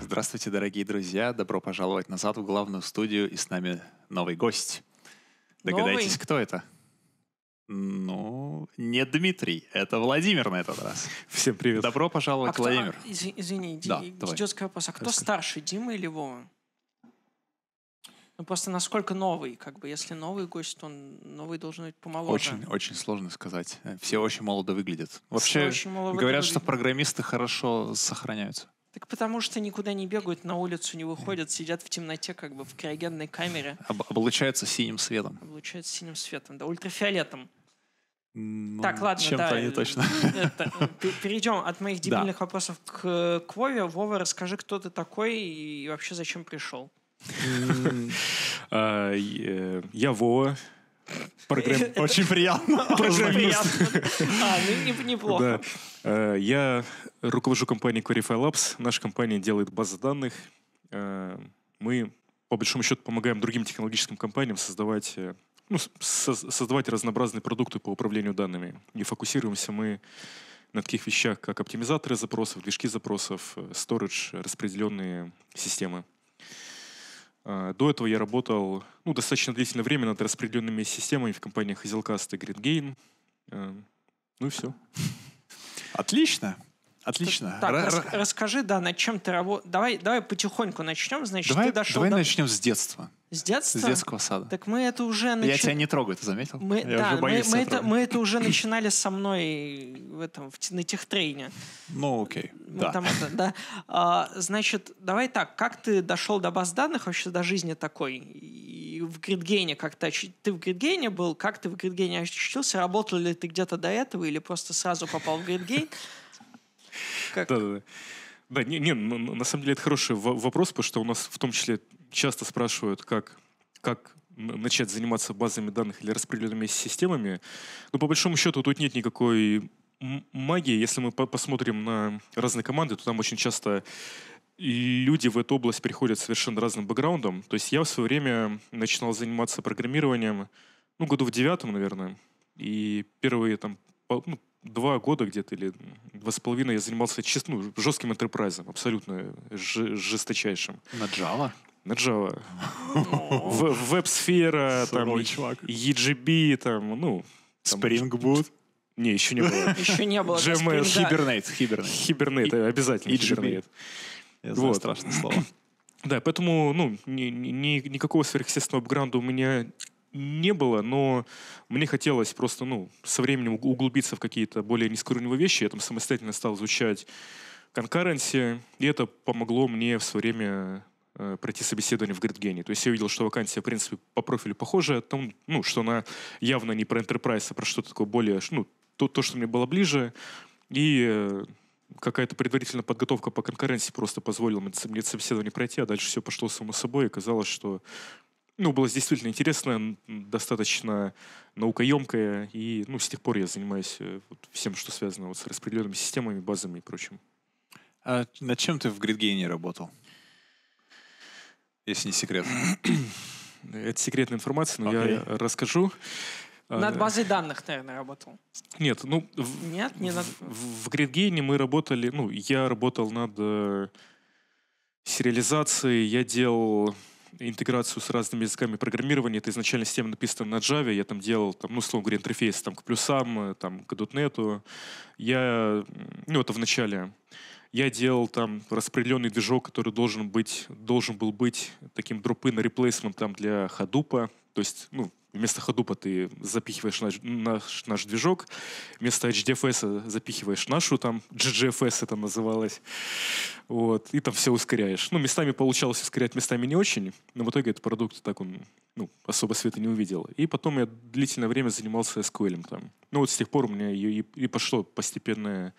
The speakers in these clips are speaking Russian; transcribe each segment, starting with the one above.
Здравствуйте, дорогие друзья. Добро пожаловать назад в главную студию. И с нами новый гость. Догадайтесь, новый? кто это? Ну, не Дмитрий, это Владимир на этот раз. Всем привет. Добро пожаловать, а кто, Владимир. А, извини, да, идиотский э, вопрос. А кто Расскажи. старше, Дима или Вова? Ну, просто насколько новый, как бы, если новый гость, то он новый должен быть помоложе. Очень, очень сложно сказать. Э, все очень молодо выглядят. Вообще, очень молодо говорят, выглядит. что программисты хорошо сохраняются. Так потому что никуда не бегают, на улицу не выходят, сидят в темноте, как бы в криогенной камере. Об- облучаются синим светом. Облучаются синим светом, да, ультрафиолетом. Но так, ладно, чем-то да. не э, точно. Это, перейдем от моих дебильных да. вопросов к э, Квове. Вова, расскажи, кто ты такой и вообще зачем пришел? А, я Вова. Программ... Очень приятно. Очень приятно. А, ну неплохо. Да. Э, я руковожу компанией Clarify Labs. Наша компания делает базы данных. Мы, по большому счету, помогаем другим технологическим компаниям создавать ну, создавать разнообразные продукты по управлению данными. И фокусируемся мы на таких вещах, как оптимизаторы запросов, движки запросов, э, storage, распределенные системы. А, до этого я работал ну, достаточно длительное время над распределенными системами в компаниях Hazelcast и GridGain. Эм, ну и все. Отлично. Отлично. Так, Ра- рас- расскажи, да, над чем ты работаешь. Давай, давай потихоньку начнем, значит, давай, ты дошел Давай до... начнем с детства. С детства? С детского сада. Так мы это уже... Нач... Я тебя не трогаю, ты заметил? Мы, Я да, уже боюсь мы, мы, это, мы это уже начинали со мной в этом, в, на техтрейне. Ну, окей, мы да. Там, да. А, значит, давай так, как ты дошел до баз данных вообще до жизни такой? И в гридгейне как то Ты в гридгейне был? Как ты в гридгейне ощутился? Работал ли ты где-то до этого или просто сразу попал в гридгейн? Как? Да, да, да. Да, не, не, ну, ну, на самом деле это хороший вопрос, потому что у нас в том числе часто спрашивают, как, как начать заниматься базами данных или распределенными системами. Но по большому счету тут нет никакой магии. Если мы по посмотрим на разные команды, то там очень часто люди в эту область приходят совершенно разным бэкграундом. То есть я в свое время начинал заниматься программированием, ну, году в девятом, наверное, и первые там, ну, два года где-то или два с половиной я занимался честным, ну, жестким интерпрайзом, абсолютно жесточайшим. На Java? На Java. Веб-сфера, там, EGB, там, ну... Spring Boot? Не, еще не было. Еще не было. GMS. Хибернейт. Хибернейт, обязательно. EGB. Я знаю страшное слово. Да, поэтому, ну, ни, никакого сверхъестественного бэкграунда у меня не было, но мне хотелось просто, ну, со временем углубиться в какие-то более низкоуровневые вещи. Я там самостоятельно стал изучать конкуренции, и это помогло мне в свое время э, пройти собеседование в GridGenie. То есть я видел, что вакансия, в принципе, по профилю похожая, там, ну, что она явно не про enterprise, а про что-то такое более, ну, то, то, что мне было ближе, и э, какая-то предварительная подготовка по конкуренции просто позволила мне собеседование пройти, а дальше все пошло само собой, и казалось, что ну, было действительно интересно, достаточно наукоемкое, и, ну, с тех пор я занимаюсь э, вот, всем, что связано вот, с распределенными системами, базами и прочим. А над чем ты в Гридгейне работал? Если не секрет. Это секретная информация, но okay. я расскажу. А, над базой данных, наверное, работал. Нет, ну... В, Нет, не над... В, в Гридгейне мы работали... Ну, я работал над э, сериализацией, я делал интеграцию с разными языками программирования. Это изначально система написана на Java. Я там делал, там, ну, словом говоря, интерфейс там, к плюсам, э, там, к .NET. Я, ну, это в начале. Я делал там распределенный движок, который должен быть, должен был быть таким дропы на реплейсмент там для Hadoop. То есть, ну, Вместо ходупа ты запихиваешь наш, наш, наш движок, вместо HDFS запихиваешь нашу, там GGFS это называлось, вот, и там все ускоряешь. Ну, местами получалось ускорять, местами не очень, но в итоге этот продукт так он, ну, особо света не увидел. И потом я длительное время занимался SQL там. Ну, вот с тех пор у меня и, и пошло постепенное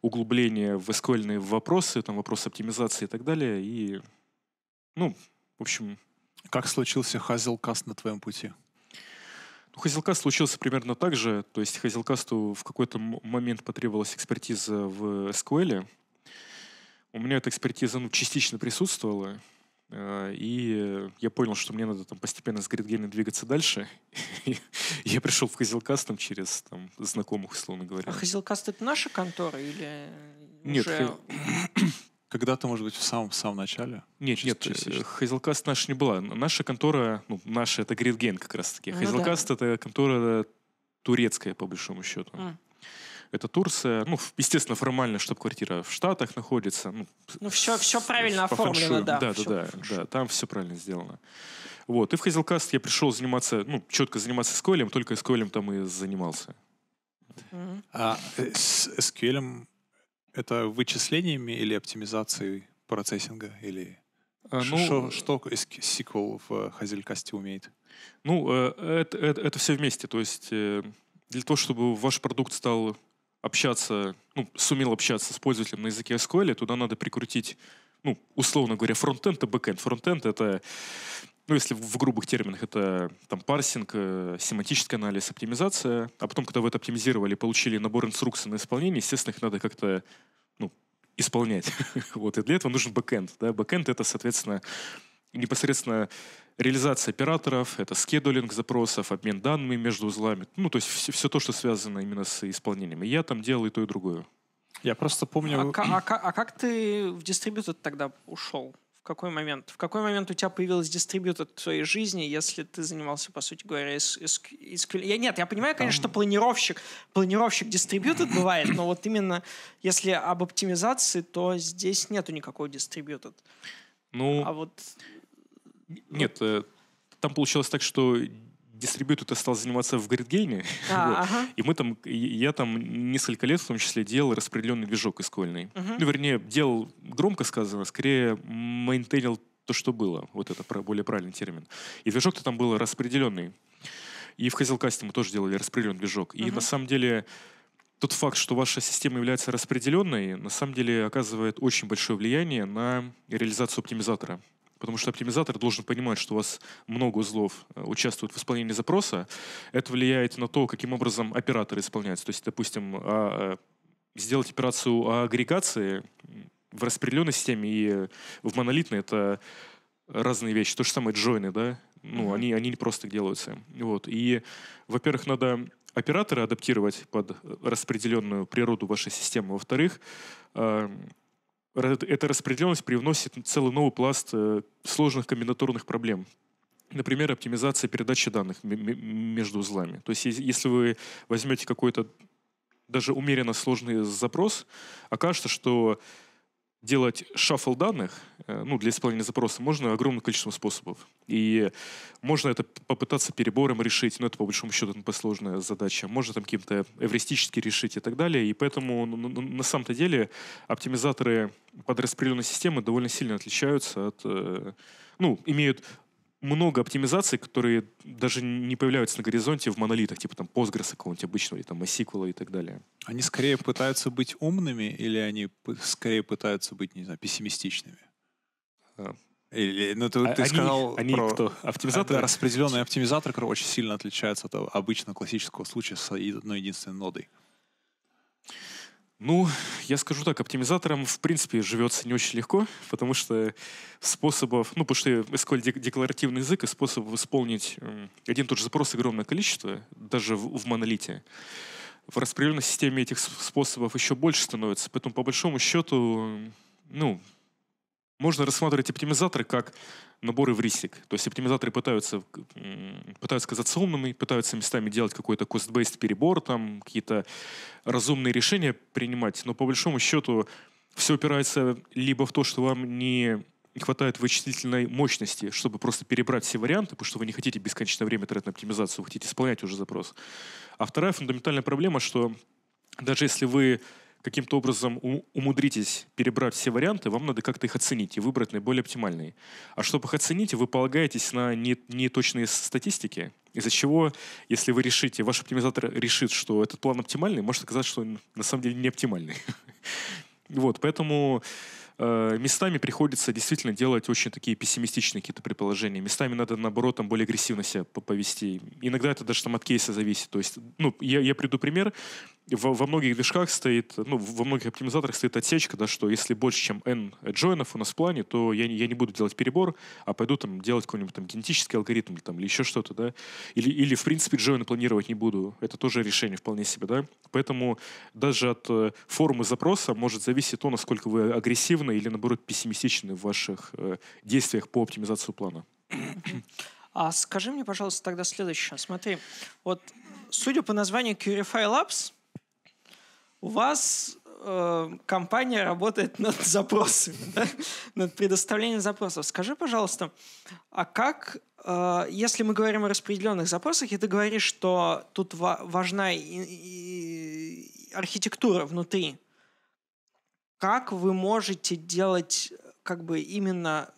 углубление в SQL вопросы, там вопросы оптимизации и так далее, и, ну, в общем... Как случился Хазелкаст на твоем пути? У Hazelcast случился примерно так же. То есть Hazelcast в какой-то момент потребовалась экспертиза в SQL. У меня эта экспертиза ну, частично присутствовала. Э, и я понял, что мне надо там постепенно с гридгейном двигаться дальше. я пришел в Хазилкаст там, через там, знакомых, условно говоря. А Хазилкаст это наша контора или Нет, уже... Когда-то, может быть, в самом-самом начале? Нет, нет, Hazelcast наша не была. Наша контора, ну, наша — это Great как раз-таки. Ну, да. — это контора турецкая, по большому счету. Mm. Это Турция. Ну, естественно, формально штаб-квартира в Штатах находится. Ну, ну все, все правильно оформлено, да. Да, да, да, да, там все правильно сделано. Вот. И в Hazelcast я пришел заниматься, ну, четко заниматься SQL, только SQL там и занимался. Mm. А э, с SQL это вычислениями или оптимизацией процессинга? Или э, ну, что, что SQL в Hazelcast умеет? Ну, э, это, это, это все вместе. То есть э, для того, чтобы ваш продукт стал общаться, ну, сумел общаться с пользователем на языке SQL, туда надо прикрутить ну, условно говоря, фронтенд и бэкенд. Фронтенд — это ну, если в грубых терминах, это там парсинг, э, семантический анализ, оптимизация. А потом, когда вы это оптимизировали, получили набор инструкций на исполнение, естественно, их надо как-то ну, исполнять. вот. И для этого нужен бэкэнд. Да? Бэкэнд — это, соответственно, непосредственно реализация операторов, это скедулинг запросов, обмен данными между узлами. Ну, то есть все, все то, что связано именно с исполнением. И я там делал и то, и другое. Я просто помню... А, а, а, а как ты в дистрибьютор тогда ушел? какой момент? В какой момент у тебя появилась дистрибьютор в твоей жизни, если ты занимался, по сути говоря, SQL? Я, нет, я понимаю, конечно, что планировщик, планировщик дистрибьютор бывает, но вот именно если об оптимизации, то здесь нету никакого дистрибьютора. Ну, а вот... Нет, э, там получилось так, что дистрибьютор стал заниматься в гридгейме. А, вот. ага. И мы там, я там несколько лет в том числе делал распределенный движок искольный. Угу. Ну, вернее, делал, громко сказано, скорее мейнтейнил то, что было. Вот это более правильный термин. И движок-то там был распределенный. И в Hazelcast мы тоже делали распределенный движок. И угу. на самом деле тот факт, что ваша система является распределенной, на самом деле оказывает очень большое влияние на реализацию оптимизатора. Потому что оптимизатор должен понимать, что у вас много узлов э, участвует в исполнении запроса. Это влияет на то, каким образом операторы исполняются. То есть, допустим, а, э, сделать операцию агрегации в распределенной системе и в монолитной — это разные вещи. То же самое джойны, да? Ну, они, они не просто делаются. Вот. И, во-первых, надо операторы адаптировать под распределенную природу вашей системы. Во-вторых, эта распределенность привносит целый новый пласт э, сложных комбинаторных проблем. Например, оптимизация передачи данных между узлами. То есть, если вы возьмете какой-то даже умеренно сложный запрос, окажется, что делать шаффл данных, э, ну, для исполнения запроса, можно огромным количеством способов. И можно это попытаться перебором решить, но это, по большому счету, посложная задача. Можно там каким-то эвристически решить и так далее. И поэтому, ну, ну, ну, на самом-то деле, оптимизаторы под распределенной системы довольно сильно отличаются от... Э, ну, имеют много оптимизаций, которые даже не появляются на горизонте в монолитах, типа там Postgres какого-нибудь обычного, или там MySQL и так далее. Они скорее пытаются быть умными, или они скорее пытаются быть, не знаю, пессимистичными? А. Или, ну, ты, а, ты они, сказал они про... кто? Оптимизаторы? А, да, распределенный оптимизатор, который очень сильно отличается от обычного классического случая с одной единственной нодой. Ну, я скажу так, оптимизаторам, в принципе, живется не очень легко, потому что способов, ну, потому что SQL декларативный язык, и способов исполнить один и тот же запрос огромное количество, даже в, в монолите. В распределенной системе этих способов еще больше становится, поэтому, по большому счету, ну, можно рассматривать оптимизаторы как наборы в рисик. То есть оптимизаторы пытаются, пытаются казаться умными, пытаются местами делать какой-то cost-based перебор, там какие-то разумные решения принимать, но по большому счету все упирается либо в то, что вам не не хватает вычислительной мощности, чтобы просто перебрать все варианты, потому что вы не хотите бесконечное время тратить на оптимизацию, вы хотите исполнять уже запрос. А вторая фундаментальная проблема, что даже если вы каким-то образом умудритесь перебрать все варианты, вам надо как-то их оценить и выбрать наиболее оптимальные. А чтобы их оценить, вы полагаетесь на неточные статистики, из-за чего, если вы решите, ваш оптимизатор решит, что этот план оптимальный, может оказаться, что он на самом деле не оптимальный. Вот, поэтому Э, местами приходится действительно делать очень такие пессимистичные какие-то предположения. Местами надо, наоборот, там более агрессивно себя повести. Иногда это даже там от кейса зависит. То есть, ну, я, я приду пример. Во, во многих движках стоит, ну, во многих оптимизаторах стоит отсечка, да, что если больше, чем n джойнов у нас в плане, то я, я не буду делать перебор, а пойду там делать какой-нибудь там генетический алгоритм там, или еще что-то, да. Или, или, в принципе, джойны планировать не буду. Это тоже решение вполне себе, да. Поэтому даже от э, формы запроса может зависеть то, насколько вы агрессивны позитивны или, наоборот, пессимистичны в ваших э, действиях по оптимизации плана? А скажи мне, пожалуйста, тогда следующее. Смотри, вот судя по названию Curify Labs, у вас э, компания работает над запросами, да? над предоставлением запросов. Скажи, пожалуйста, а как, э, если мы говорим о распределенных запросах, и ты говоришь, что тут ва- важна и, и архитектура внутри как вы можете делать э, как бы именно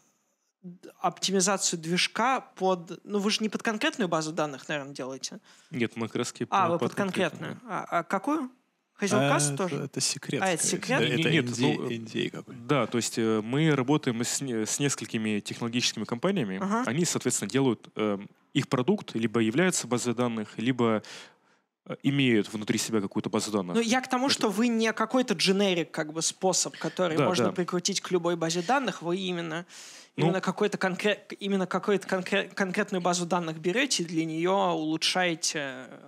оптимизацию движка под... Ну, вы же не под конкретную базу данных, наверное, делаете. Нет, мы как раз А, вы под, конкретную. конкретную. А, а какую? Hazelcast а, тоже? Это, это секрет. А, это секрет? Да, это Нет, NDA, ну, э, NDA какой -то. Да, то есть э, мы работаем с, с несколькими технологическими компаниями. Ага. Они, соответственно, делают э, их продукт, либо является базой данных, либо Э, имеют внутри себя какую-то базу данных. Ну, я к тому, это... что вы не какой-то дженерик, как бы, способ, который да, можно да. прикрутить к любой базе данных, вы именно, ну, именно какой-то конкрет, именно какую-то конкрет, конкретную базу данных берете для нее улучшаете э,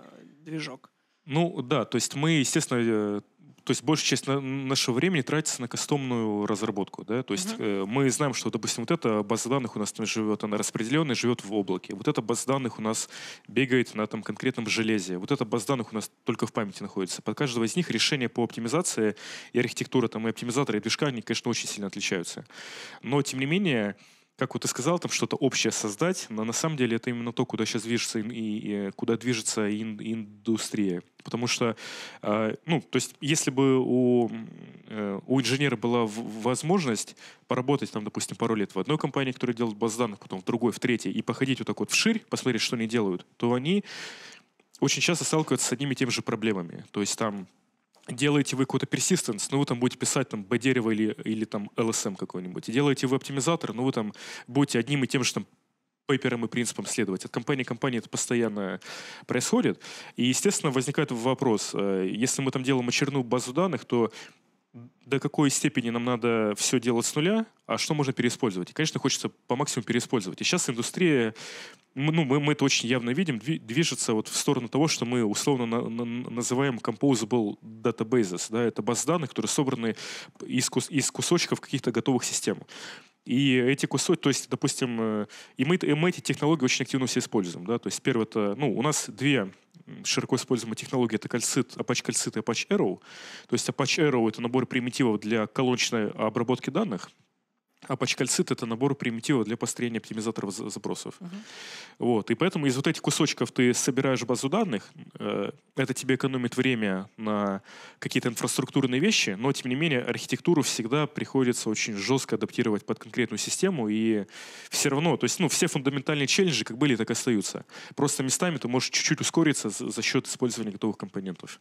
движок. Ну, да, то есть мы, естественно, э, то есть большая часть нашего времени тратится на кастомную разработку, да, то есть uh-huh. мы знаем, что, допустим, вот эта база данных у нас там живет, она распределенная, живет в облаке, вот эта база данных у нас бегает на там конкретном железе, вот эта база данных у нас только в памяти находится. Под каждого из них решение по оптимизации и архитектура там и оптимизатора, и движка, они, конечно, очень сильно отличаются. Но, тем не менее, как вот ты сказал, там что-то общее создать, но на самом деле это именно то, куда сейчас движется и, и э, куда движется ин, индустрия. Потому что, э, ну, то есть, если бы у, э, у инженера была в, возможность поработать, там, допустим, пару лет в одной компании, которая делает баз данных, потом в другой, в третьей, и походить вот так вот вширь, посмотреть, что они делают, то они очень часто сталкиваются с одними и теми же проблемами. То есть там делаете вы какой-то persistence, ну вы там будете писать там B-дерево или, или там LSM какой-нибудь. И делаете вы оптимизатор, ну вы там будете одним и тем же там пейперам и принципам следовать. От компании к компании это постоянно происходит. И, естественно, возникает вопрос, э, если мы там делаем очередную базу данных, то до какой степени нам надо все делать с нуля, а что можно переиспользовать. И, конечно, хочется по максимуму переиспользовать. И сейчас индустрия, ну, мы, мы это очень явно видим, движется вот в сторону того, что мы условно на, на, называем composable databases. Да, это базы данных, которые собраны из, кус, из кусочков каких-то готовых систем. И эти кусочки, то есть, допустим, э, и мы, и мы эти технологии очень активно все используем. Да? То есть, первое, это, ну, у нас две широко используемая технология — это кальцит, Apache Кальцит и Apache Arrow. То есть Apache Arrow — это набор примитивов для колоночной обработки данных — а пачкальцит — это набор примитива для построения оптимизаторов запросов. Uh-huh. Вот. И поэтому из вот этих кусочков ты собираешь базу данных. Э, это тебе экономит время на какие-то инфраструктурные вещи, но, тем не менее, архитектуру всегда приходится очень жестко адаптировать под конкретную систему, и все равно, то есть, ну, все фундаментальные челленджи как были, так и остаются. Просто местами ты можешь чуть-чуть ускориться за счет использования готовых компонентов.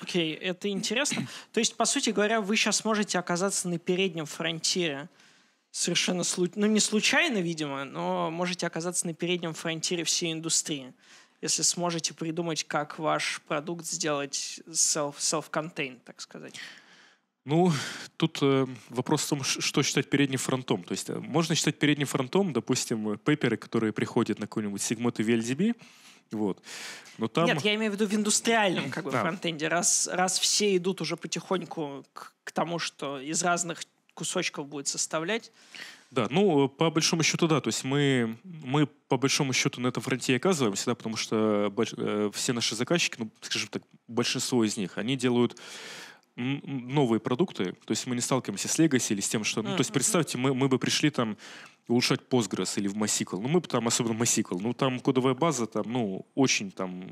Окей, okay, это интересно. То есть, по сути говоря, вы сейчас можете оказаться на переднем фронтире. Совершенно случайно, ну не случайно, видимо, но можете оказаться на переднем фронтире всей индустрии, если сможете придумать, как ваш продукт сделать self, self-contained, так сказать. Ну, тут э, вопрос в том, что считать передним фронтом. То есть э, можно считать передним фронтом, допустим, пейперы, которые приходят на какой-нибудь сегмент и VLDB, вот. Но там... Нет, я имею в виду в индустриальном как бы, да. фронтенде. Раз, раз все идут уже потихоньку к, к тому, что из разных кусочков будет составлять. Да, ну, по большому счету, да. То есть мы, мы по большому счету на этом фронте и оказываемся, да, потому что больш, э, все наши заказчики, ну, скажем так, большинство из них, они делают новые продукты, то есть мы не сталкиваемся с Legacy или с тем, что... Ну, то есть представьте, мы, мы бы пришли там улучшать Postgres или в MySQL. Ну, мы там, особенно MySQL, ну, там кодовая база, там, ну, очень там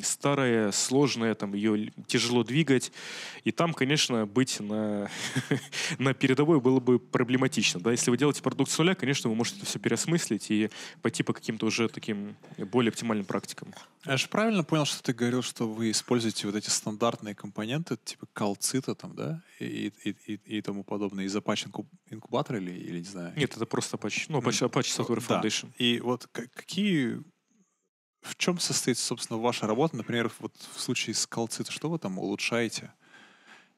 старая, сложная, там, ее тяжело двигать. И там, конечно, быть на, на передовой было бы проблематично, да. Если вы делаете продукт с нуля, конечно, вы можете это все переосмыслить и пойти по каким-то уже таким более оптимальным практикам. Я же правильно понял, что ты говорил, что вы используете вот эти стандартные компоненты, типа калцита там, да, и, и, и, и тому подобное, и Apache инкубатор или, или не знаю? Нет, это просто Apache, ну, Apache, Apache Software Foundation. Да. И вот какие, в чем состоит, собственно, ваша работа, например, вот в случае с калцита, что вы там улучшаете?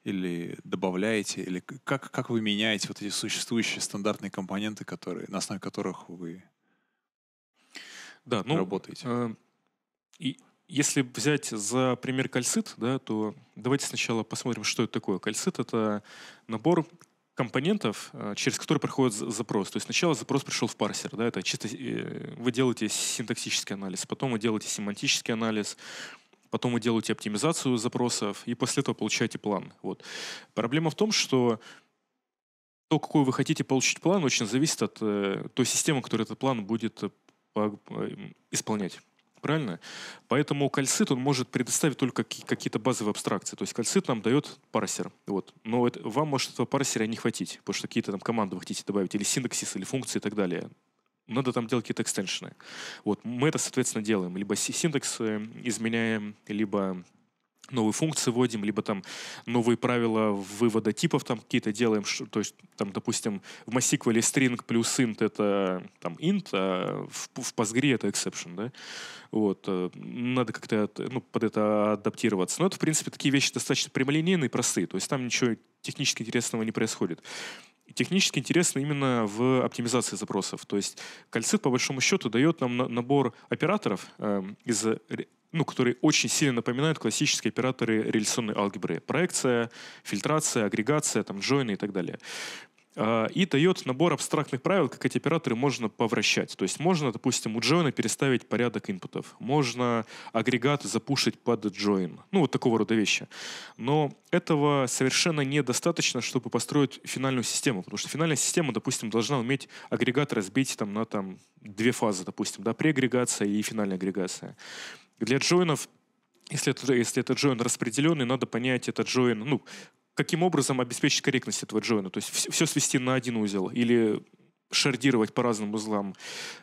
или добавляете, или как, как вы меняете вот эти существующие стандартные компоненты, которые, на основе которых вы да, ну, работаете? Э, и если взять за пример кальцит, да, то давайте сначала посмотрим, что это такое. Кальцит — это набор компонентов, э, через которые проходит запрос. То есть сначала запрос пришел в парсер, да, это чисто э, вы делаете синтаксический анализ, потом вы делаете семантический анализ, потом вы делаете оптимизацию запросов, и после этого получаете план. Вот. Проблема в том, что то, какой вы хотите получить план, очень зависит от э, той системы, которая этот план будет э, э исполнять правильно? Поэтому кальцит, он может предоставить только какие-то базовые абстракции. То есть кальцит нам дает парсер. Вот. Но это, вам может этого парсера не хватить, потому что какие-то там команды вы хотите добавить, или синтаксис, или функции и так далее надо там делать какие-то экстеншены. Вот мы это, соответственно, делаем. Либо синтакс э, изменяем, либо новые функции вводим, либо там новые правила вывода типов там какие-то делаем, то есть там, допустим, в MySQL string плюс int это там int, а в, в Postgre это exception, да, вот, э, надо как-то ну, под это адаптироваться. Но это, в принципе, такие вещи достаточно прямолинейные и простые, то есть там ничего технически интересного не происходит. Технически интересно именно в оптимизации запросов. То есть кальцит, по большому счету, дает нам набор операторов э, из ну, которые очень сильно напоминают классические операторы реляционной алгебры. Проекция, фильтрация, агрегация, там, джойны и так далее а, и дает набор абстрактных правил, как эти операторы можно повращать. То есть можно, допустим, у джойна переставить порядок инпутов, можно агрегаты запушить под джойн. Ну, вот такого рода вещи. Но этого совершенно недостаточно, чтобы построить финальную систему, потому что финальная система, допустим, должна уметь агрегат разбить там, на там, две фазы, допустим, да, преагрегация и финальная агрегация. Для джойнов, если это, если это джойн распределенный, надо понять этот джойн, ну, каким образом обеспечить корректность этого джойна. То есть все свести на один узел или шардировать по разным узлам,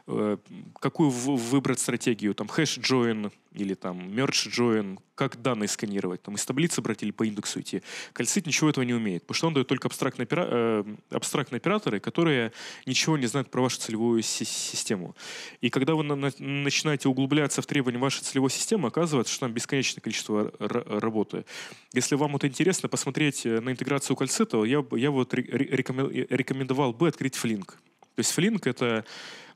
э, какую выбрать стратегию, там хэш join или там merge join, как данные сканировать, там из таблицы брать или по индексу идти. Кальцит ничего этого не умеет, потому что он дает только абстрактные, опера... Э, абстрактные операторы, которые ничего не знают про вашу целевую си- систему. И когда вы на- начинаете углубляться в требования вашей целевой системы, оказывается, что там бесконечное количество работы. Если вам вот интересно посмотреть э, на интеграцию кальцита, я, я вот рекомен- рекомендовал бы открыть флинк. То есть Flink — это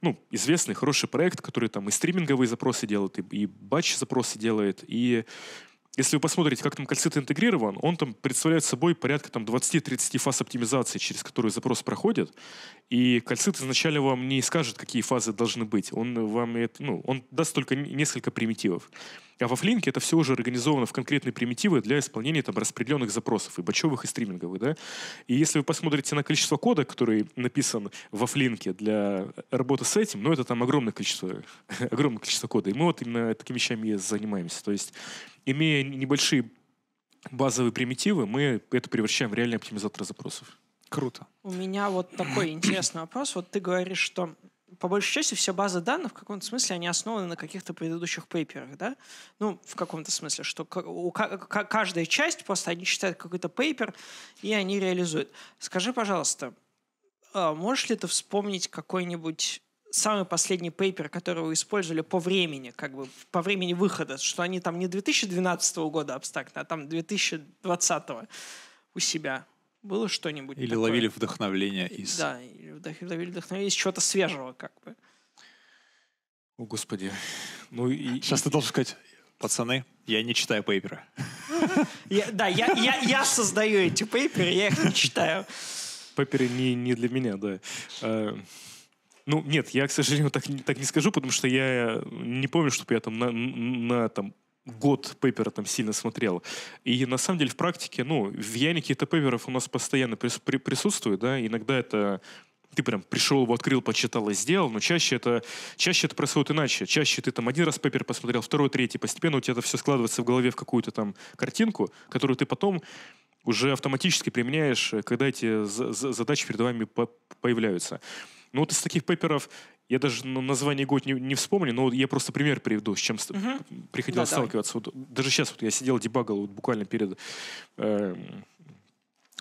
ну, известный, хороший проект, который там и стриминговые запросы делает, и, и батч-запросы делает, и если вы посмотрите, как там кальцит интегрирован, он там представляет собой порядка там 20-30 фаз оптимизации, через которые запрос проходит, и кальцит изначально вам не скажет, какие фазы должны быть. Он вам это, ну, он даст только несколько примитивов. А во флинке это все уже организовано в конкретные примитивы для исполнения там распределенных запросов, и бочевых и стриминговых, да. И если вы посмотрите на количество кода, который написан во флинке для работы с этим, ну, это там огромное количество, огромное количество кода. И мы вот именно такими вещами и занимаемся. То есть, имея небольшие базовые примитивы, мы это превращаем в реальный оптимизатор запросов. Круто. У меня вот такой интересный вопрос. Вот ты говоришь, что по большей части все базы данных в каком-то смысле они основаны на каких-то предыдущих пейперах, да? Ну, в каком-то смысле, что у каждая часть просто они читают какой-то пейпер и они реализуют. Скажи, пожалуйста, а можешь ли ты вспомнить какой-нибудь самый последний пейпер, который вы использовали по времени, как бы по времени выхода, что они там не 2012 года абстрактно, а там 2020 у себя? было что-нибудь. Или такое. ловили вдохновление из. Да, или ловили вдохновение из чего-то свежего, как бы. О, Господи. Ну и. Сейчас ты должен сказать, пацаны, я не читаю пейперы. да, я, я, создаю эти пейперы, я их не читаю. Пейперы не, не для меня, да. Э, ну, нет, я, к сожалению, так, так не скажу, потому что я не помню, чтобы я там на, на там, год пейпера там сильно смотрел. И на самом деле в практике, ну, в Янике то пейперов у нас постоянно прис при присутствует, да, иногда это ты прям пришел, его открыл, почитал и сделал, но чаще это, чаще это происходит иначе. Чаще ты там один раз пейпер посмотрел, второй, третий, постепенно у тебя это все складывается в голове в какую-то там картинку, которую ты потом уже автоматически применяешь, э, когда эти задачи перед вами появляются. ну вот из таких пейперов я даже название год не, не вспомню, но я просто пример приведу, с чем угу. приходилось да, сталкиваться. Вот, даже сейчас вот я сидел, дебагал вот буквально перед э,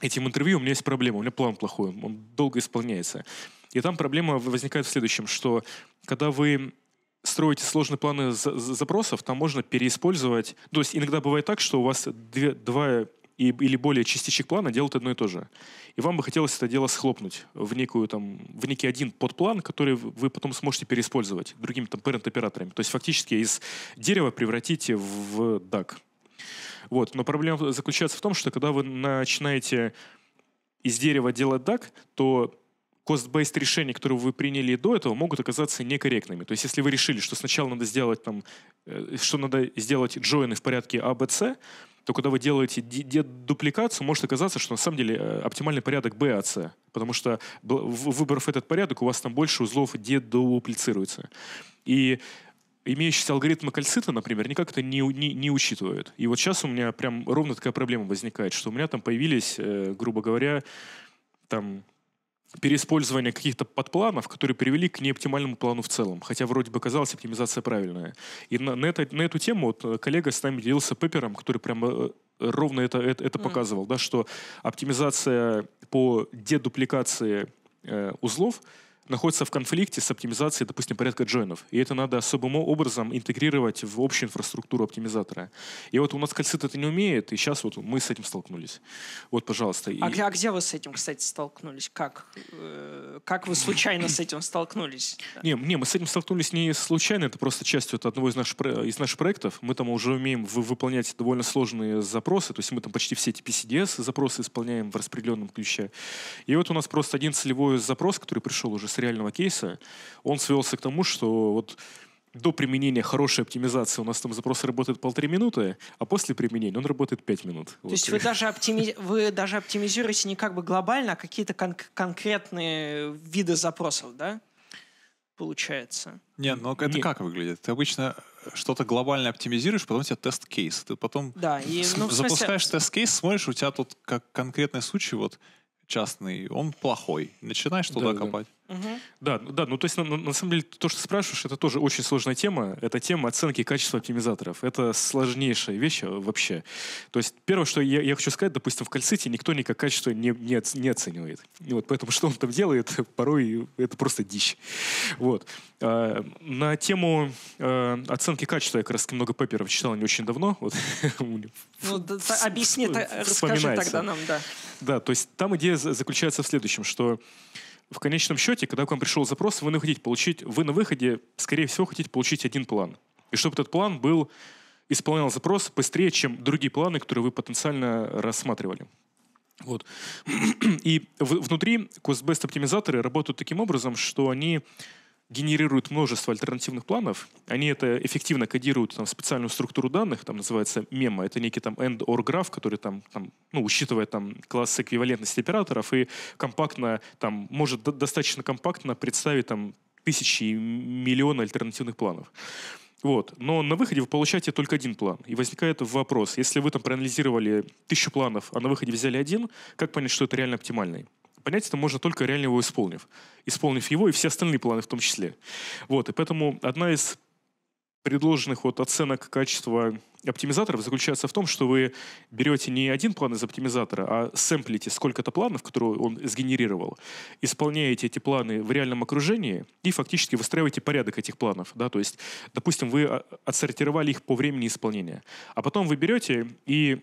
этим интервью, у меня есть проблема, у меня план плохой, он долго исполняется. И там проблема возникает в следующем, что когда вы строите сложные планы запросов, там можно переиспользовать. То есть иногда бывает так, что у вас две, два и, или более частичек плана делают одно и то же. И вам бы хотелось это дело схлопнуть в, некую, там, в некий один подплан, который вы потом сможете переиспользовать другими там parent-операторами. То есть фактически из дерева превратите в DAG. Вот. Но проблема заключается в том, что когда вы начинаете из дерева делать DAG, то cost-based решения, которые вы приняли до этого, могут оказаться некорректными. То есть если вы решили, что сначала надо сделать там, э, что надо сделать джойны в порядке A, B, C, то когда вы делаете дедупликацию, может оказаться, что на самом деле э, оптимальный порядок B, от C, потому что выбрав этот порядок, у вас там больше узлов дедуплицируется. И имеющиеся алгоритмы кальцита, например, никак это не, не, не учитывают. И вот сейчас у меня прям ровно такая проблема возникает, что у меня там появились, э, грубо говоря, там переиспользование каких-то подпланов, которые привели к неоптимальному плану в целом. Хотя вроде бы казалось, оптимизация правильная. И на, на, это, на эту тему вот, э, коллега с нами делился Пепером, который прямо э, э, ровно это, это, это mm. показывал, да, что оптимизация по дедупликации э, узлов – находится в конфликте с оптимизацией, допустим, порядка джойнов. И это надо особым образом интегрировать в общую инфраструктуру оптимизатора. И вот у нас кальцит это не умеет, и сейчас вот мы с этим столкнулись. Вот, пожалуйста. И... А, а где вы с этим, кстати, столкнулись? Как? Э, как вы случайно с этим столкнулись? Не, не, мы с этим столкнулись не случайно, это просто часть вот одного из наших, из наших проектов. Мы там уже умеем выполнять довольно сложные запросы, то есть мы там почти все эти PCDS запросы исполняем в распределенном ключе. И вот у нас просто один целевой запрос, который пришел уже с реального кейса, он свелся к тому, что вот до применения хорошей оптимизации у нас там запрос работает полторы минуты, а после применения он работает пять минут. То вот. есть вы даже, оптими... вы даже оптимизируете не как бы глобально, а какие-то кон- конкретные виды запросов, да? Получается. Не, но ну это Нет. как выглядит? Ты обычно что-то глобально оптимизируешь, потом у тебя тест-кейс. Ты потом да, и, ну, запускаешь смысле... тест-кейс, смотришь, у тебя тут как конкретный случай, вот частный, он плохой. Начинаешь туда да, копать. Да. Угу. Да, ну да, ну то есть на, на самом деле то, что спрашиваешь, это тоже очень сложная тема. Это тема оценки качества оптимизаторов. Это сложнейшая вещь а, вообще. То есть первое, что я, я хочу сказать, допустим, в кальците никто никак качество не, не, не оценивает. И вот поэтому что он там делает, порой это просто дичь. Вот. А, на тему а, оценки качества я как раз много пепперов читал не очень давно. Вот. Ну, да, объясни, расскажи тогда нам, да. Да, то есть там идея заключается в следующем, что в конечном счете, когда к вам пришел запрос, вы, на хотите получить, вы на выходе, скорее всего, хотите получить один план. И чтобы этот план был, исполнял запрос быстрее, чем другие планы, которые вы потенциально рассматривали. Вот. И в, внутри костбест оптимизаторы работают таким образом, что они генерируют множество альтернативных планов. Они это эффективно кодируют там, в специальную структуру данных, там называется мема. Это некий там end-or граф, который там, там, ну, учитывает там классы эквивалентности операторов и компактно, там, может до достаточно компактно представить там тысячи и миллионы альтернативных планов. Вот. Но на выходе вы получаете только один план. И возникает вопрос, если вы там проанализировали тысячу планов, а на выходе взяли один, как понять, что это реально оптимальный? понять это можно только реально его исполнив. Исполнив его и все остальные планы в том числе. Вот, и поэтому одна из предложенных вот оценок качества оптимизаторов заключается в том, что вы берете не один план из оптимизатора, а сэмплите сколько-то планов, которые он сгенерировал, исполняете эти планы в реальном окружении и фактически выстраиваете порядок этих планов. Да? То есть, допустим, вы а, отсортировали их по времени исполнения, а потом вы берете и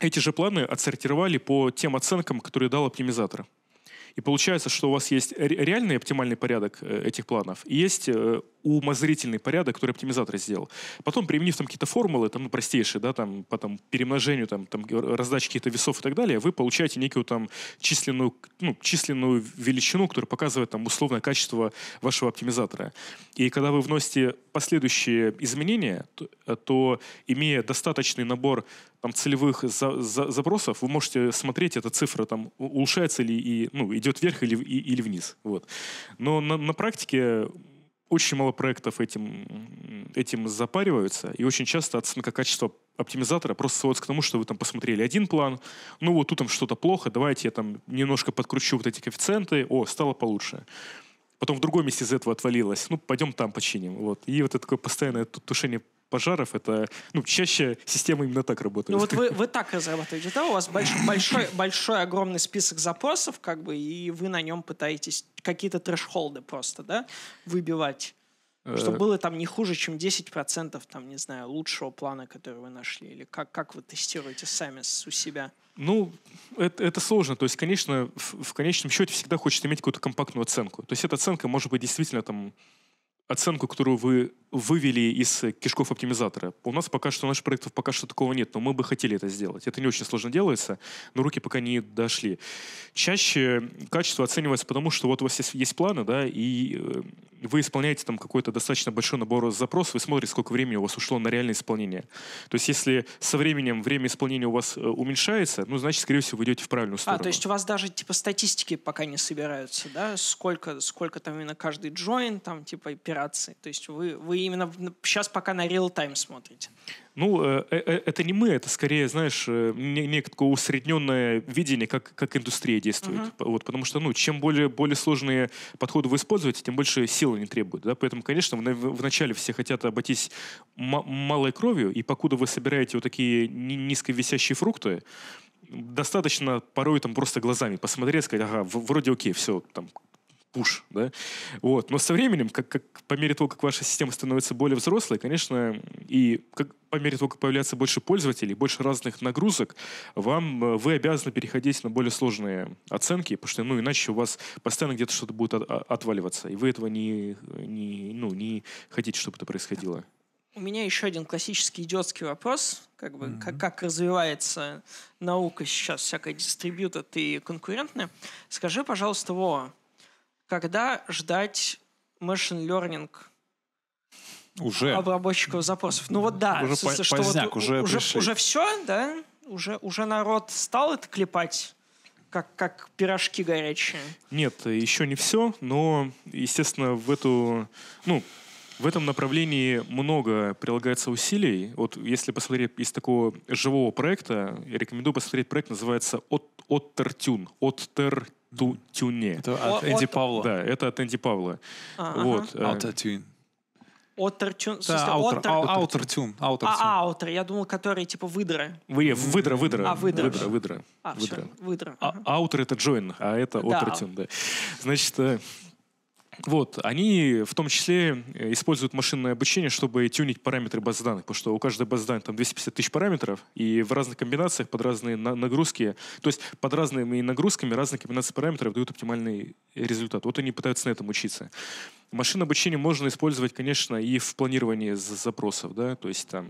эти же планы отсортировали по тем оценкам, которые дал оптимизатор. И получается, что у вас есть реальный оптимальный порядок э, этих планов, и есть э, умозрительный порядок, который оптимизатор сделал. Потом, применив там какие-то формулы, там, ну, простейшие, да, там, по там, перемножению, там, там, раздаче каких-то весов и так далее, вы получаете некую там численную, ну, численную величину, которая показывает там условное качество вашего оптимизатора. И когда вы вносите последующие изменения, то, э, то имея достаточный набор там, целевых за, за, запросов, вы можете смотреть, эта цифра там улучшается ли и ну, идет вверх или, и, или вниз. Вот. Но на, на практике очень мало проектов этим, этим запариваются, и очень часто оценка качества оптимизатора просто сводится к тому, что вы там посмотрели один план, ну вот тут там что-то плохо, давайте я там немножко подкручу вот эти коэффициенты, о, стало получше. Потом в другом месте из этого отвалилось. Ну, пойдем там починим. Вот. И вот это такое постоянное тушение пожаров, это, ну, чаще система именно так работает. Ну, вот вы, вы так разрабатываете, да? У вас большой, большой, большой, огромный список запросов, как бы, и вы на нем пытаетесь какие-то трэш-холды просто, да, выбивать. Э. Чтобы было там не хуже, чем 10% там, не знаю, лучшего плана, который вы нашли? Или как, как вы тестируете сами у себя? Ну, это, это сложно. То есть, конечно, в, в конечном счете всегда хочется иметь какую-то компактную оценку. То есть эта оценка может быть действительно там оценку, которую вы вывели из кишков оптимизатора. У нас пока что, у наших проектов пока что такого нет, но мы бы хотели это сделать. Это не очень сложно делается, но руки пока не дошли. Чаще качество оценивается потому, что вот у вас есть, есть планы, да, и э, вы исполняете там какой-то достаточно большой набор запросов, вы смотрите, сколько времени у вас ушло на реальное исполнение. То есть если со временем время исполнения у вас э, уменьшается, ну, значит, скорее всего, вы идете в правильную а, сторону. А, то есть у вас даже, типа, статистики пока не собираются, да? Сколько, сколько там именно каждый join, там, типа, операции. То есть вы, вы именно сейчас пока на реал-тайм смотрите? Ну, э, э, э, это не мы, это скорее, знаешь, некое усредненное видение, как, как индустрия действует. Uh-huh. Вот, потому что, ну, чем более, более сложные подходы вы используете, тем больше силы не требуют, Да? Поэтому, конечно, вначале все хотят обойтись малой кровью, и покуда вы собираете вот такие низковисящие фрукты, достаточно порой там просто глазами посмотреть, сказать, ага, вроде окей, все, там пуш, да. Вот. Но со временем, как, как, по мере того, как ваша система становится более взрослой, конечно, и как, по мере того, как появляется больше пользователей, больше разных нагрузок, вам, э, вы обязаны переходить на более сложные оценки, потому что, ну, иначе у вас постоянно где-то что-то будет от, а, отваливаться, и вы этого не, не, ну, не хотите, чтобы это происходило. У меня еще один классический идиотский вопрос, как бы mm-hmm. как, как развивается наука сейчас всякая дистрибьютор и конкурентная. Скажи, пожалуйста, Вова, когда ждать machine learning уже обработчиков запросов? Ну вот да, уже с, по- что поздняк, вот, уже, уже, уже все, да? Уже, уже народ стал это клепать? как, как пирожки горячие. Нет, еще не все, но, естественно, в эту, ну, в этом направлении много прилагается усилий. Вот если посмотреть из такого живого проекта, я рекомендую посмотреть проект, называется «Оттертюн». От ту, тюне. Это от Энди Павла. Да, это от Энди Павла. А, вот. Ага. Аутотюн. Оттертюн. тюн. аутертюн. А, а аутер. Я думал, которые типа выдра. Вы, выдра, выдра. А, выдра. Выдра, выдра. А, выдра. выдра. А, аутер это джойн, а это оттертюн, да. Значит, э, вот, они в том числе э, используют машинное обучение, чтобы тюнить параметры баз данных, потому что у каждой базы данных там 250 тысяч параметров, и в разных комбинациях под разные на- нагрузки, то есть под разными нагрузками разные комбинации параметров дают оптимальный результат. Вот они пытаются на этом учиться. Машинное обучение можно использовать, конечно, и в планировании запросов, да, то есть там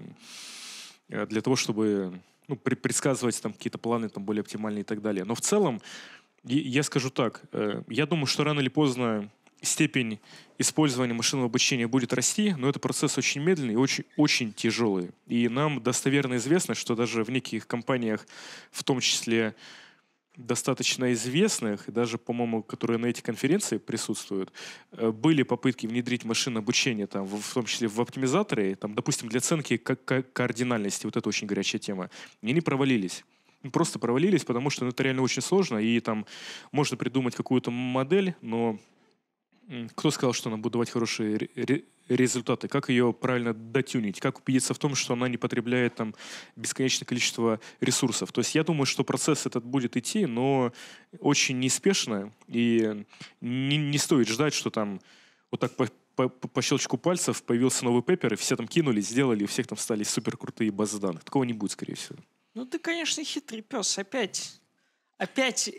э, для того, чтобы ну, предсказывать там какие-то планы там более оптимальные и так далее. Но в целом я скажу так, э, я думаю, что рано или поздно степень использования машинного обучения будет расти, но это процесс очень медленный и очень, очень тяжелый. И нам достоверно известно, что даже в неких компаниях, в том числе достаточно известных, и даже, по-моему, которые на эти конференции присутствуют, э, были попытки внедрить машинное обучение, там, в том числе в оптимизаторы, там, допустим, для оценки ко- ко- координальности, вот это очень горячая тема, и они провалились просто провалились, потому что ну, это реально очень сложно, и там можно придумать какую-то модель, но кто сказал, что она будет давать хорошие результаты? Как ее правильно дотюнить? Как убедиться в том, что она не потребляет там бесконечное количество ресурсов? То есть я думаю, что процесс этот будет идти, но очень неспешно, и не, не стоит ждать, что там вот так по, по, по щелчку пальцев появился новый пеппер, и все там кинулись, сделали, и всех там стали суперкрутые базы данных. Такого не будет, скорее всего. Ну ты, конечно, хитрый пес. Опять, опять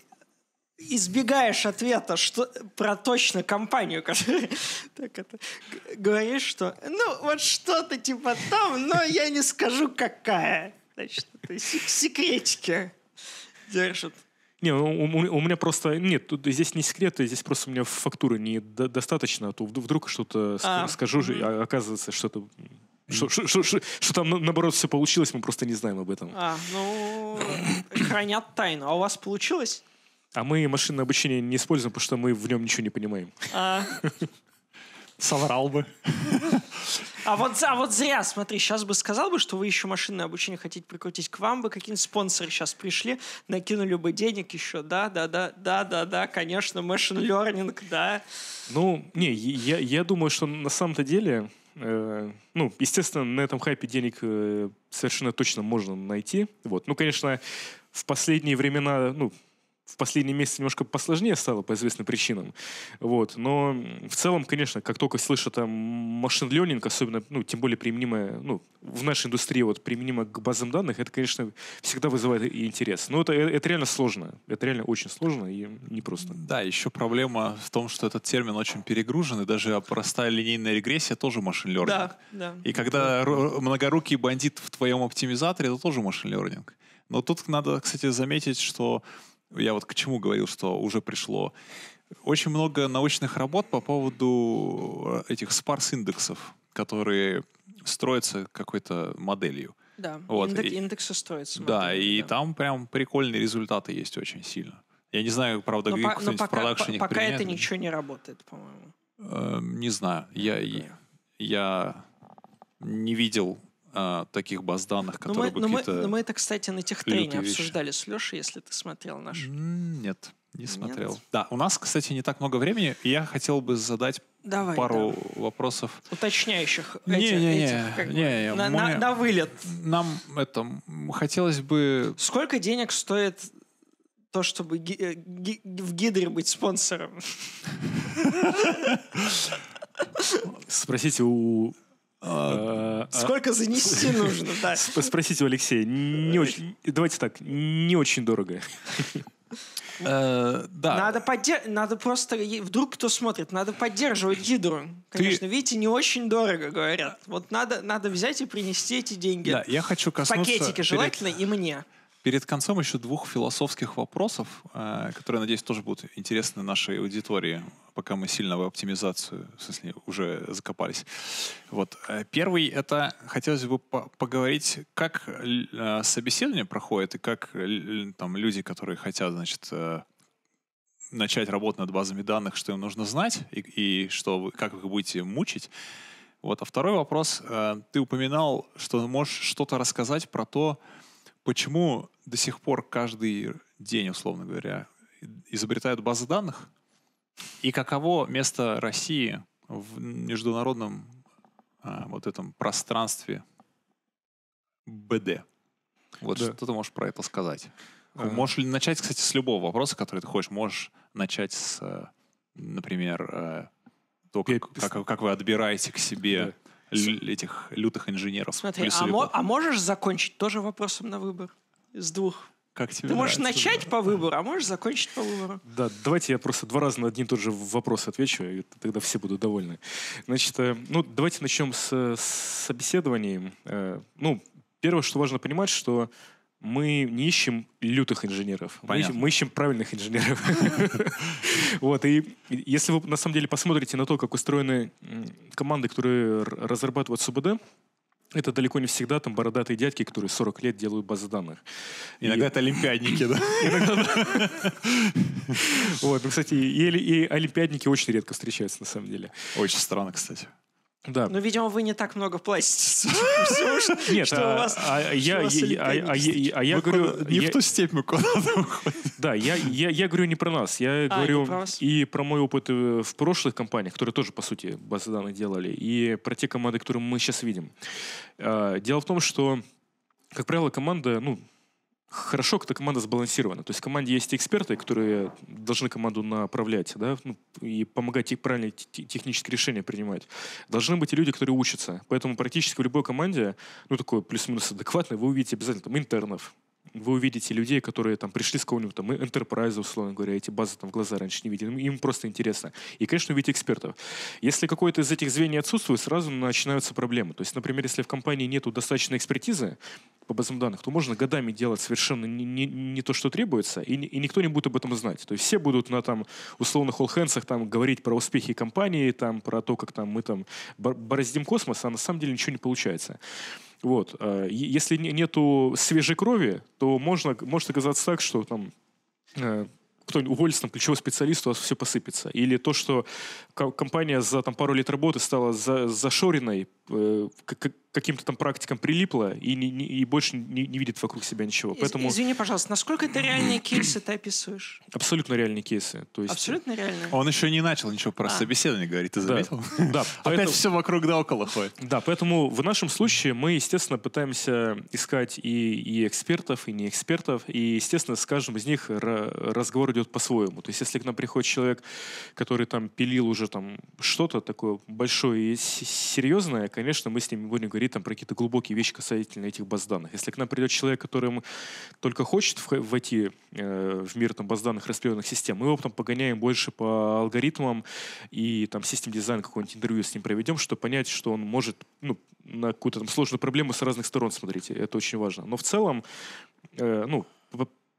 избегаешь ответа что, про точно компанию, так это, говоришь, что ну вот что-то типа там, но я не скажу какая. Значит, это секретики держат. Не, у, у, у меня просто... Нет, тут, здесь не секреты, здесь просто у меня фактуры недостаточно. А то вдруг что-то а. скажу, mm-hmm. оказывается, что-то что, что, что, что, что там, наоборот, все получилось, мы просто не знаем об этом. А, ну, хранят тайну. А у вас получилось? А мы машинное обучение не используем, потому что мы в нем ничего не понимаем. А... Соврал бы. А вот, а вот зря, смотри, сейчас бы сказал бы, что вы еще машинное обучение хотите прикрутить к вам, бы какие-нибудь спонсоры сейчас пришли, накинули бы денег еще, да, да, да, да, да, да, конечно, машин learning, да. Ну, не, я, я думаю, что на самом-то деле, э, ну, естественно, на этом хайпе денег э, совершенно точно можно найти, вот. Ну, конечно, в последние времена, ну, в последние месяцы немножко посложнее стало по известным причинам. Вот. Но в целом, конечно, как только слышу там машин learning, особенно, ну, тем более применимое, ну, в нашей индустрии вот применимо к базам данных, это, конечно, всегда вызывает и интерес. Но это, это реально сложно. Это реально очень сложно и непросто. Да, еще проблема в том, что этот термин очень перегружен, и даже простая линейная регрессия тоже машин лернинг. Да, да. И когда да. многорукий бандит в твоем оптимизаторе, это тоже машин лернинг. Но тут надо, кстати, заметить, что я вот к чему говорил, что уже пришло. Очень много научных работ по поводу э, этих спарс-индексов, которые строятся какой-то моделью. Да, вот. индекс, индексы строятся. Да, и да. там прям прикольные результаты есть очень сильно. Я не знаю, правда, но где по, кто-нибудь пока, в продакшене по, Пока это ничего не работает, по-моему. Э, не знаю. Я, я, я не видел а, таких баз данных, ну, которые но мы, ну, бы какие-то... мы, ну, но мы это, кстати, на техтрейне обсуждали с Лешей, если ты смотрел наш. Нет, не смотрел. Нет? Да, у нас, кстати, не так много времени, и я хотел бы задать Давай, пару да. вопросов. Уточняющих. Не, не, не, не, На, мы, на, вылет. Нам это хотелось бы. Сколько денег стоит то, чтобы ги- э, ги- в Гидре быть спонсором? Спросите у а, а, Сколько а. занести нужно, Спросите у Алексея. Не очень, давайте так, не очень дорого. Э, да. Надо, надо просто, вдруг кто смотрит, надо поддерживать гидру. Конечно, видите, не очень дорого, говорят. Вот надо, надо взять и принести эти деньги. Да, я хочу коснуться... Пакетики желательно и мне перед концом еще двух философских вопросов, э, которые, надеюсь, тоже будут интересны нашей аудитории, пока мы сильно в оптимизацию, в смысле, уже закопались. Вот. Э, первый — это хотелось бы поговорить, как э, собеседование проходит и как там, люди, которые хотят, значит, начать работу над базами данных, что им нужно знать и, и что вы, как вы их будете мучить. Вот. А второй вопрос. Ты упоминал, что можешь что-то рассказать про то, почему до сих пор каждый день, условно говоря, изобретают базы данных? И каково место России в международном а, вот этом пространстве БД? Вот да. что ты можешь про это сказать? Ага. Э. Можешь ли начать, кстати, с любого вопроса, который ты хочешь? Можешь начать с, э, например, э, то, как, как, как вы отбираете к себе этих лютых инженеров. Смотри, а, мо- а можешь закончить тоже вопросом на выбор из двух? Как тебе Ты можешь начать да. по выбору, а можешь закончить по выбору. Да, давайте я просто два раза на один и тот же вопрос отвечу, и тогда все будут довольны. Значит, э, ну, давайте начнем с, с собеседованием. Э, ну, первое, что важно понимать, что мы не ищем лютых инженеров. Мы ищем, мы ищем правильных инженеров. Вот, и если вы на самом деле посмотрите на то, как устроены команды, которые разрабатывают СУБД, это далеко не всегда там бородатые дядьки, которые 40 лет делают базы данных. Иногда и... это олимпиадники, да? Вот, ну, кстати, и олимпиадники очень редко встречаются, на самом деле. Очень странно, кстати. Да. Ну, видимо, вы не так много платите. Нет, а, что у вас а, а я а, говорю... Не в ту степь мы куда-то уходим. Да, я говорю не про нас. Я говорю и про мой опыт э, в прошлых компаниях, которые тоже, по сути, базы данных делали, и про те команды, которые мы сейчас видим. Дело в том, что, как правило, команда, ну, хорошо, когда команда сбалансирована. То есть в команде есть эксперты, которые должны команду направлять, да, ну, и помогать их правильно технические решения принимать. Должны быть и люди, которые учатся. Поэтому практически в любой команде, ну, такой плюс-минус адекватный, вы увидите обязательно там интернов, вы увидите людей, которые там пришли с кого нибудь там enterprise, условно говоря, эти базы там в глаза раньше не видели, им просто интересно. И, конечно, увидите экспертов. Если какое-то из этих звеньев отсутствует, сразу начинаются проблемы. То есть, например, если в компании нету достаточной экспертизы по базам данных, то можно годами делать совершенно не, не, не то, что требуется, и, и никто не будет об этом знать. То есть все будут на там условных олхенсах там говорить про успехи компании, там про то, как там мы там бороздим космос, а на самом деле ничего не получается. Вот. А, если нету свежей крови, то можно, может оказаться так, что там э, кто-нибудь уволится, там, ключевой специалист, у вас все посыпется. Или то, что компания за там, пару лет работы стала за, зашоренной, э, каким-то там практикам прилипло и, не, не, и больше не, не видит вокруг себя ничего. Поэтому... Извини, пожалуйста, насколько это реальные кейсы ты описываешь? Абсолютно реальные кейсы. То есть... Абсолютно реальные? Он еще не начал ничего про а. собеседование говорить, ты заметил? Да. Опять все вокруг да около ходит. Да, поэтому в нашем случае мы, естественно, пытаемся искать и, и экспертов, и не экспертов, и, естественно, с каждым из них разговор идет по-своему. То есть если к нам приходит человек, который там пилил уже там что-то такое большое и серьезное, конечно, мы с ним будем говорить говорить там про какие-то глубокие вещи касательно этих баз данных. Если к нам придет человек, который только хочет войти э, в мир там, баз данных распределенных систем, мы его там погоняем больше по алгоритмам и там систем дизайн какое-нибудь интервью с ним проведем, чтобы понять, что он может ну, на какую-то там сложную проблему с разных сторон смотреть. Это очень важно. Но в целом, э, ну,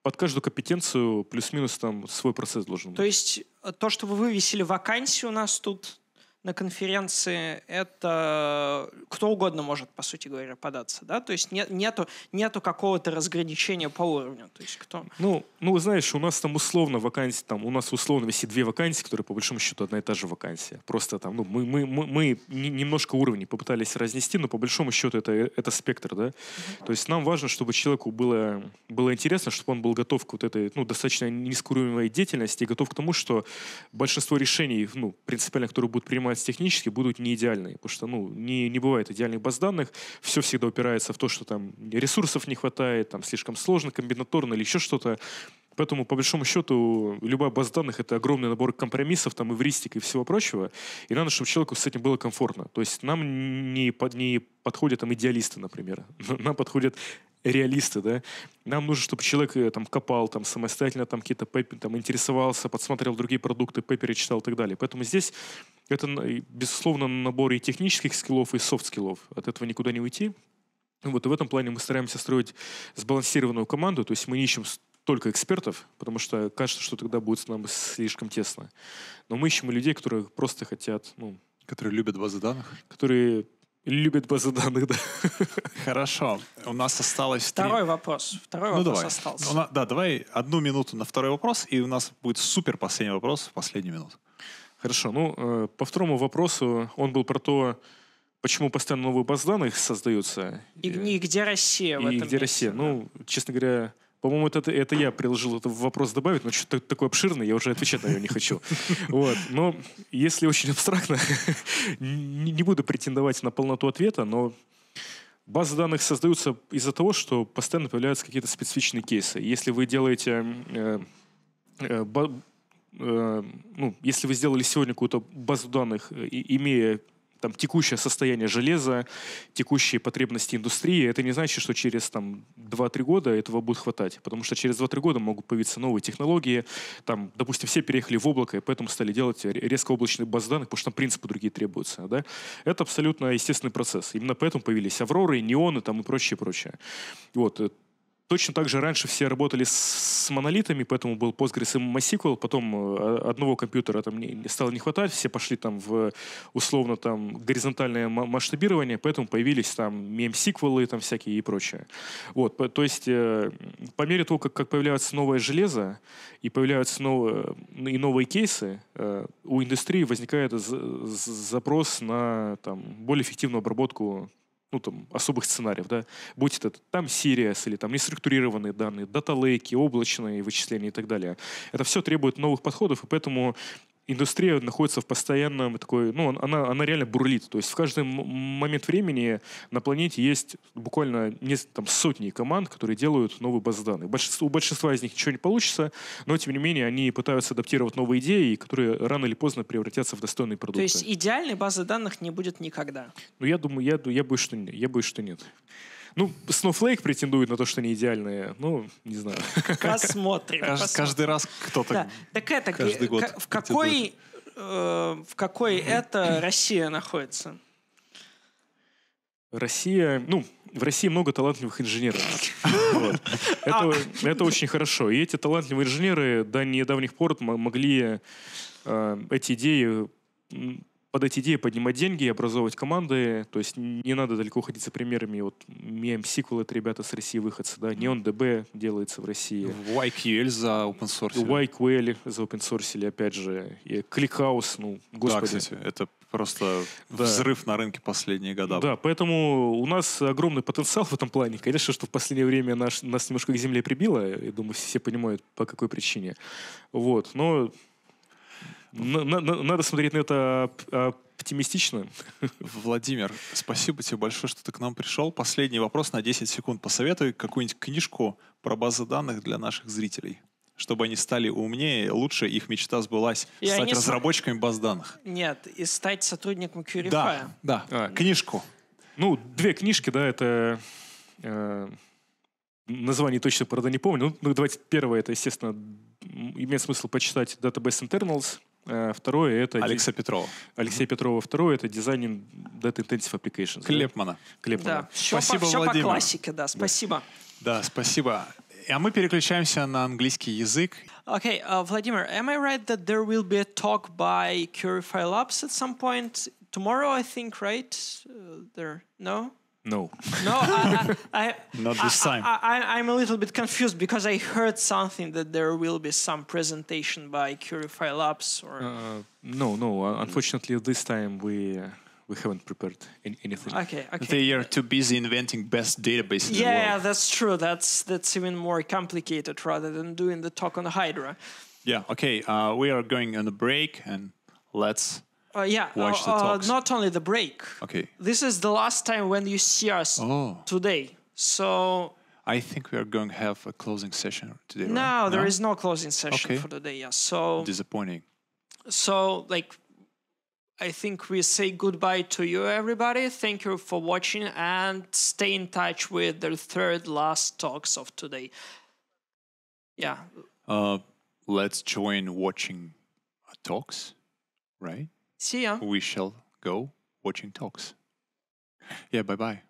под каждую компетенцию плюс-минус там свой процесс должен быть. То есть э, то, что вы вывесили вакансию у нас тут, на конференции, это э, кто угодно может, по сути говоря, податься, да? То есть нет, нету, нету какого-то разграничения по уровню, то есть кто... Ну, ну, знаешь, у нас там условно вакансии, там, у нас условно висит две вакансии, которые, по большому счету, одна и та же вакансия. Просто там, ну, мы, мы, мы, мы немножко уровней попытались разнести, но по большому счету это, это спектр, да? Mm-hmm. То есть нам важно, чтобы человеку было, было интересно, чтобы он был готов к вот этой, ну, достаточно низкоуровневой деятельности и готов к тому, что большинство решений, ну, принципиально, которые будут принимать занимается технически, будут не идеальные. Потому что, ну, не, не бывает идеальных баз данных. Все всегда упирается в то, что там ресурсов не хватает, там слишком сложно, комбинаторно или еще что-то. Поэтому, по большому счету, любая база данных — это огромный набор компромиссов, там, эвристик и всего прочего. И надо, чтобы человеку с этим было комфортно. То есть нам не, под, не подходят там идеалисты, например. Нам подходят реалисты, да, нам нужно, чтобы человек э, там копал, там самостоятельно там какие-то пеппи, там интересовался, подсмотрел другие продукты, пеппери читал и так далее. Поэтому здесь это, безусловно, набор и технических скиллов, и софт-скиллов. От этого никуда не уйти. Вот и в этом плане мы стараемся строить сбалансированную команду, то есть мы не ищем только экспертов, потому что кажется, что тогда будет с нами слишком тесно. Но мы ищем людей, которые просто хотят, ну, которые любят базы данных, которые Любит базы данных, да. Хорошо. У нас осталось... Второй три... вопрос. Второй ну, вопрос давай. остался. Ну, да, давай одну минуту на второй вопрос, и у нас будет супер последний вопрос в последнюю минуту. Хорошо. Ну, э, по второму вопросу, он был про то, почему постоянно новые базы данных создаются. И, и где Россия в этом? и где месте, Россия? Да. Ну, честно говоря, по-моему, это, это я приложил этот вопрос добавить, но что-то такое обширное, я уже отвечать на него не хочу. Вот. Но если очень абстрактно, не буду претендовать на полноту ответа, но базы данных создаются из-за того, что постоянно появляются какие-то специфичные кейсы. Если вы делаете э, э, ба, э, ну, если вы сделали сегодня какую-то базу данных, и, имея там, текущее состояние железа, текущие потребности индустрии, это не значит, что через там, 2-3 года этого будет хватать. Потому что через 2-3 года могут появиться новые технологии. Там, допустим, все переехали в облако, и поэтому стали делать резко облачные базы данных, потому что там принципы другие требуются. Да? Это абсолютно естественный процесс. Именно поэтому появились авроры, неоны там, и прочее, прочее. Вот. Э, Точно так же раньше все работали с, с монолитами, поэтому был Postgres и MySQL. Потом э, одного компьютера там не, стало не хватать, все пошли там в условно там горизонтальное масштабирование, поэтому появились там мем-сиквелы там всякие и прочее. Вот, то есть э, по мере того, как, как появляется новое железо и появляются новые, и новые кейсы, э, у индустрии возникает запрос на там, более эффективную обработку ну, там, особых сценариев, да, будь это там Сириас или там неструктурированные данные, даталейки, облачные вычисления и так далее. Это все требует новых подходов, и поэтому индустрия находится в постоянном такой, ну, она, она реально бурлит. То есть в каждый момент времени на планете есть буквально несколько, там, сотни команд, которые делают новые базы данных. Большинство, у большинства из них ничего не получится, но, тем не менее, они пытаются адаптировать новые идеи, которые рано или поздно превратятся в достойные продукты. То есть идеальной базы данных не будет никогда? Ну, я думаю, я, я боюсь, что, я боюсь, что нет. Ну, Snowflake претендует на то, что не идеальные. Ну, не знаю. Посмотрим. Каждый раз кто-то. Так это, э, в какой в какой это Россия находится? Россия, ну, в России много талантливых инженеров. А. Это, очень хорошо. И эти талантливые инженеры до недавних пор могли э, эти идеи под эти идеи поднимать деньги и образовывать команды. То есть не надо далеко ходить за примерами. Вот мем Sequel — это ребята с России выходцы, да, Neon DB делается в России. Ну, YQL за open source. YQL за open source, опять же. И ClickHouse, ну, господи. Да, кстати, это просто да. взрыв на рынке последние года. Да, поэтому у нас огромный потенциал в этом плане. Конечно, что в последнее время наш, нас немножко к земле прибило, я думаю, все понимают, по какой причине. Вот, но надо смотреть на это а, оптимистично. Владимир, спасибо тебе большое, что ты к нам пришел. Последний вопрос на 10 секунд. Посоветуй какую-нибудь книжку про базы данных для наших зрителей чтобы они стали умнее, лучше их мечта сбылась, стать они... разработчиками баз данных. Нет, и стать сотрудником Curify. Да, да. А, книжку. Ну, две книжки, да, это... Э, название точно, правда, не помню. Ну, давайте первое, это, естественно, имеет смысл почитать Database Internals. Э, второе это... Алекса Петрова. Алексей Петрова. Второе это Design Data Intensive Applications. Клепмана. Клепмана. Да. Все спасибо, по, все Владимир. по классике, да, спасибо. Да, да спасибо. А мы переключаемся на английский язык. Okay, uh, Vladimir, am I right that there will be a talk by Curify Labs at some point tomorrow? I think, right? Uh, there, no? No. No, I, I, not this time. I, am a little bit confused because I heard something that there will be some presentation by Curify Labs or. Uh, no, no. Uh, unfortunately, this time we. Uh, we haven't prepared anything. Okay, okay. They are too busy inventing best databases. Yeah, that's true. That's that's even more complicated rather than doing the talk on Hydra. Yeah. Okay. Uh, we are going on a break, and let's uh, yeah, uh, watch uh, the talks. Uh, not only the break. Okay. This is the last time when you see us oh. today. So. I think we are going to have a closing session today. No, right? there no? is no closing session okay. for today. Yeah. So. Disappointing. So like, I think we say goodbye to you, everybody. Thank you for watching and stay in touch with the third last talks of today. Yeah. Uh, let's join watching talks, right? See ya. We shall go watching talks. Yeah, bye bye.